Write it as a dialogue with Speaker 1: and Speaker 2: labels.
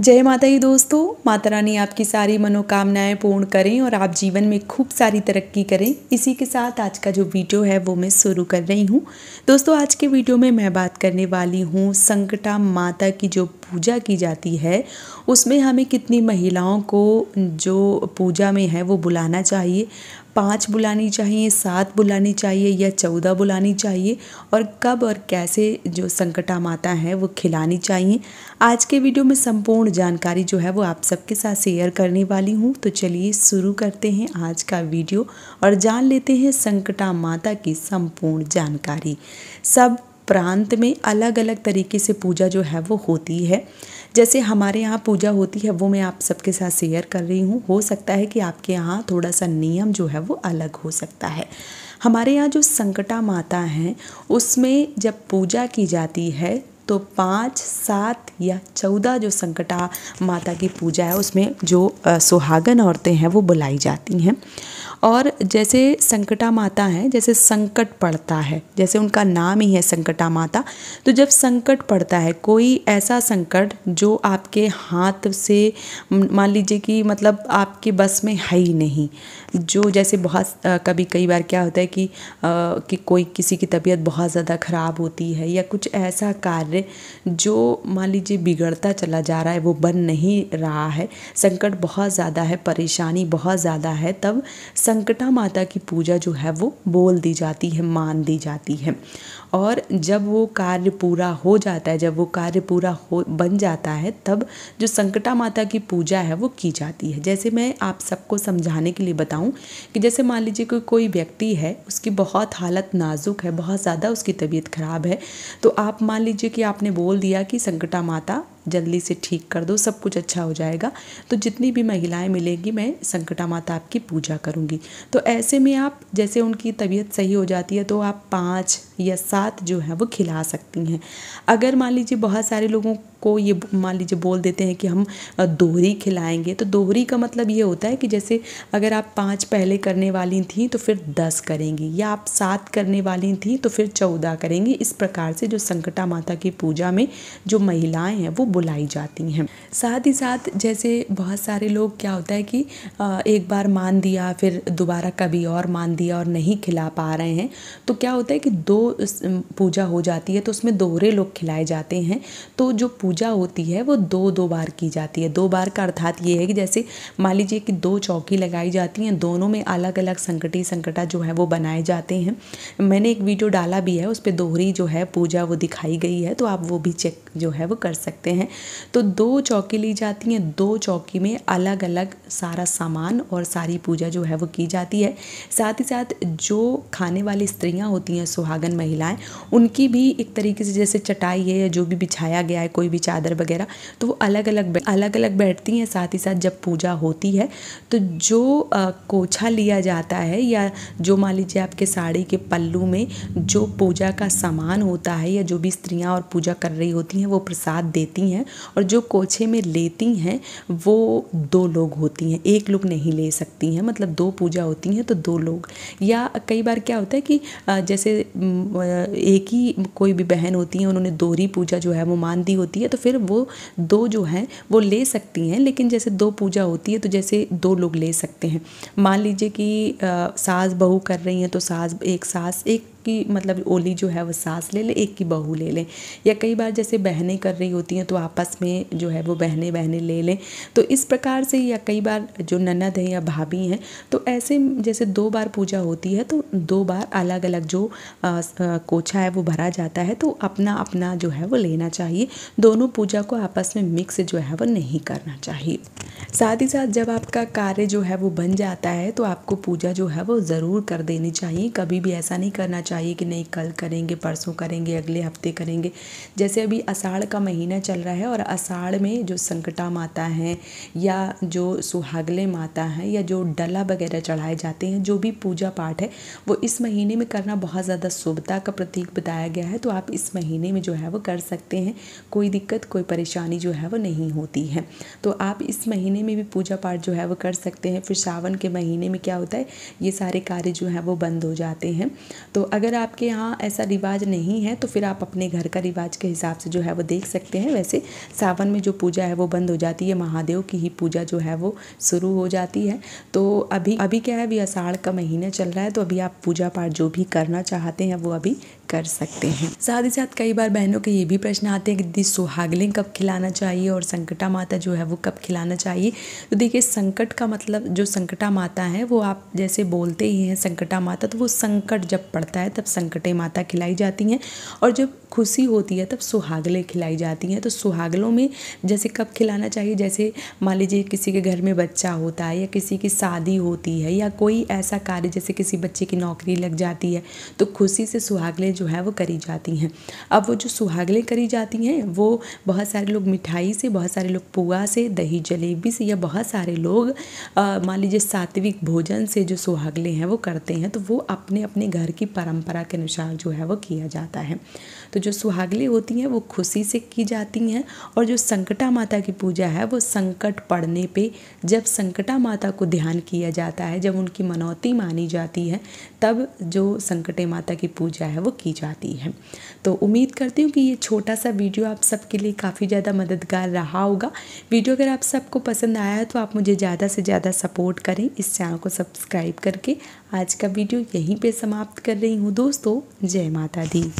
Speaker 1: जय माता ही दोस्तों माता रानी आपकी सारी मनोकामनाएं पूर्ण करें और आप जीवन में खूब सारी तरक्की करें इसी के साथ आज का जो वीडियो है वो मैं शुरू कर रही हूँ दोस्तों आज के वीडियो में मैं बात करने वाली हूँ संकटा माता की जो पूजा की जाती है उसमें हमें कितनी महिलाओं को जो पूजा में है वो बुलाना चाहिए पाँच बुलानी चाहिए सात बुलानी चाहिए या चौदह बुलानी चाहिए और कब और कैसे जो संकटा माता है वो खिलानी चाहिए आज के वीडियो में संपूर्ण जानकारी जो है वो आप सबके साथ शेयर करने वाली हूँ तो चलिए शुरू करते हैं आज का वीडियो और जान लेते हैं संकटा माता की संपूर्ण जानकारी सब प्रांत में अलग अलग तरीके से पूजा जो है वो होती है जैसे हमारे यहाँ पूजा होती है वो मैं आप सबके साथ शेयर कर रही हूँ हो सकता है कि आपके यहाँ थोड़ा सा नियम जो है वो अलग हो सकता है हमारे यहाँ जो संकटा माता हैं उसमें जब पूजा की जाती है तो पाँच सात या चौदह जो संकटा माता की पूजा है उसमें जो सुहागन औरतें हैं वो बुलाई जाती हैं और जैसे संकटा माता हैं जैसे संकट पड़ता है जैसे उनका नाम ही है संकटा माता तो जब संकट पड़ता है कोई ऐसा संकट जो आपके हाथ से मान लीजिए कि मतलब आपके बस में है ही नहीं जो जैसे बहुत आ, कभी कई बार क्या होता है कि आ, कि कोई किसी की तबीयत बहुत ज़्यादा ख़राब होती है या कुछ ऐसा कार्य जो मान लीजिए बिगड़ता चला जा रहा है वो बन नहीं रहा है संकट बहुत ज़्यादा है परेशानी बहुत ज़्यादा है तब संकटा माता की पूजा जो है वो बोल दी जाती है मान दी जाती है और जब वो कार्य पूरा हो जाता है जब वो कार्य पूरा हो बन जाता है तब जो संकटा माता की पूजा है वो की जाती है जैसे मैं आप सबको समझाने के लिए बताऊं कि जैसे मान लीजिए कोई कोई व्यक्ति है उसकी बहुत हालत नाजुक है बहुत ज़्यादा उसकी तबीयत ख़राब है तो आप मान लीजिए कि आपने बोल दिया कि संकटा माता जल्दी से ठीक कर दो सब कुछ अच्छा हो जाएगा तो जितनी भी महिलाएं मिलेंगी मैं संकटा माता आपकी पूजा करूँगी तो ऐसे में आप जैसे उनकी तबीयत सही हो जाती है तो आप पाँच या सात जो है वो खिला सकती हैं अगर मान लीजिए बहुत सारे लोगों को ये मान लीजिए बोल देते हैं कि हम दोहरी खिलाएंगे तो दोहरी का मतलब ये होता है कि जैसे अगर आप पाँच पहले करने वाली थी तो फिर दस करेंगी या आप सात करने वाली थी तो फिर चौदह करेंगी इस प्रकार से जो संकटा माता की पूजा में जो महिलाएं हैं वो बुलाई जाती हैं साथ ही साथ जैसे बहुत सारे लोग क्या होता है कि एक बार मान दिया फिर दोबारा कभी और मान दिया और नहीं खिला पा रहे हैं तो क्या होता है कि दो पूजा हो जाती है तो उसमें दोहरे लोग खिलाए जाते हैं तो जो पूजा होती है वो दो दो बार की जाती है दो बार का अर्थात ये है कि जैसे मान लीजिए कि दो चौकी लगाई जाती हैं दोनों में अलग अलग संकटी संकटा जो है वो बनाए जाते हैं मैंने एक वीडियो डाला भी है उस पर दोहरी जो है पूजा वो दिखाई गई है तो आप वो भी चेक जो है वो कर सकते हैं तो दो चौकी ली जाती हैं दो चौकी में अलग अलग सारा सामान और सारी पूजा जो है वो की जाती है साथ ही साथ जो खाने वाली स्त्रियाँ होती हैं सुहागन महिलाएँ उनकी भी एक तरीके से जैसे चटाई है या जो भी बिछाया गया है कोई भी भी चादर वगैरह तो वो अलग अलग अलग अलग बैठती हैं साथ ही साथ जब पूजा होती है तो जो आ, कोछा लिया जाता है या जो मान लीजिए आपके साड़ी के पल्लू में जो पूजा का सामान होता है या जो भी स्त्रियाँ और पूजा कर रही होती हैं वो प्रसाद देती हैं और जो कोछे में लेती हैं वो दो लोग होती हैं एक लोग नहीं ले सकती हैं मतलब दो पूजा होती हैं तो दो लोग या कई बार क्या होता है कि जैसे एक ही कोई भी बहन होती है उन्होंने दोहरी पूजा जो है वो मान दी होती है है तो फिर वो दो जो हैं वो ले सकती हैं लेकिन जैसे दो पूजा होती है तो जैसे दो लोग ले सकते हैं मान लीजिए कि सास बहू कर रही हैं तो सास एक सास एक की मतलब ओली जो है वो सास ले ले एक की बहू ले लें या कई बार जैसे बहनें कर रही होती हैं तो आपस में जो है वो बहनें बहनें ले लें तो इस प्रकार से या कई बार जो ननद है या भाभी हैं तो ऐसे जैसे दो बार पूजा होती है तो दो बार अलग अलग जो आ, कोछा है वो भरा जाता है तो अपना अपना जो है वो लेना चाहिए दोनों पूजा को आपस में मिक्स जो है वो नहीं करना चाहिए साथ ही साथ जब आपका कार्य जो है वो बन जाता है तो आपको पूजा जो है वो ज़रूर कर देनी चाहिए कभी भी ऐसा नहीं करना चाहिए कि नहीं कल करेंगे परसों करेंगे अगले हफ्ते करेंगे जैसे अभी अषाढ़ का महीना चल रहा है और अषाढ़ में जो संकटा माता हैं या जो सुहागले माता हैं या जो डला वगैरह चढ़ाए जाते हैं जो भी पूजा पाठ है वो इस महीने में करना बहुत ज़्यादा शुभता का प्रतीक बताया गया है तो आप इस महीने में जो है वो कर सकते हैं कोई दिक्कत कोई परेशानी जो है वो नहीं होती है तो आप इस महीने में भी पूजा पाठ जो है वो कर सकते हैं फिर सावन के महीने में क्या होता है ये सारे कार्य जो है वो बंद हो जाते हैं तो अगर आपके यहाँ ऐसा रिवाज नहीं है तो फिर आप अपने घर का रिवाज के हिसाब से जो है वो देख सकते हैं वैसे सावन में जो पूजा है वो बंद हो जाती है महादेव की ही पूजा जो है वो शुरू हो जाती है तो अभी अभी क्या है अभी अषाढ़ का महीना चल रहा है तो अभी आप पूजा पाठ जो भी करना चाहते हैं वो अभी कर सकते हैं साथ ही साथ कई बार बहनों के ये भी प्रश्न आते हैं कि दीदी सुहागलिंग कब खिलाना चाहिए और संकटा माता जो है वो कब खिलाना चाहिए तो देखिए संकट का मतलब जो संकटा माता है वो आप जैसे बोलते ही हैं संकटा माता तो वो संकट जब पड़ता है तब संकटे माता खिलाई जाती हैं और जब खुशी होती है तब सुहागलें खिलाई जाती हैं तो सुहागलों में जैसे कब खिलाना चाहिए जैसे मान लीजिए किसी के घर में बच्चा होता है या किसी की शादी होती है या कोई ऐसा कार्य जैसे किसी बच्चे की नौकरी लग जाती है तो खुशी से सुहागलें जो है वो करी जाती हैं अब वो जो सुहागलें करी जाती हैं वो बहुत सारे लोग मिठाई से बहुत सारे लोग पुआ से दही जलेबी से या बहुत सारे लोग मान लीजिए सात्विक भोजन से जो सुहागलें हैं वो करते हैं तो वो अपने अपने घर की परंपरा के अनुसार जो है वो किया जाता है तो जो सुहागलें होती हैं वो खुशी से की जाती हैं और जो संकटा माता की पूजा है वो संकट पड़ने पर जब संकटा माता को ध्यान किया जाता है जब उनकी मनौती मानी जाती है तब जो संकटे माता की पूजा है वो की जाती है तो उम्मीद करती हूँ कि ये छोटा सा वीडियो आप सबके लिए काफ़ी ज़्यादा मददगार रहा होगा वीडियो अगर आप सबको पसंद आया है तो आप मुझे ज़्यादा से ज़्यादा सपोर्ट करें इस चैनल को सब्सक्राइब करके आज का वीडियो यहीं पर समाप्त कर रही हूँ दोस्तों जय माता दी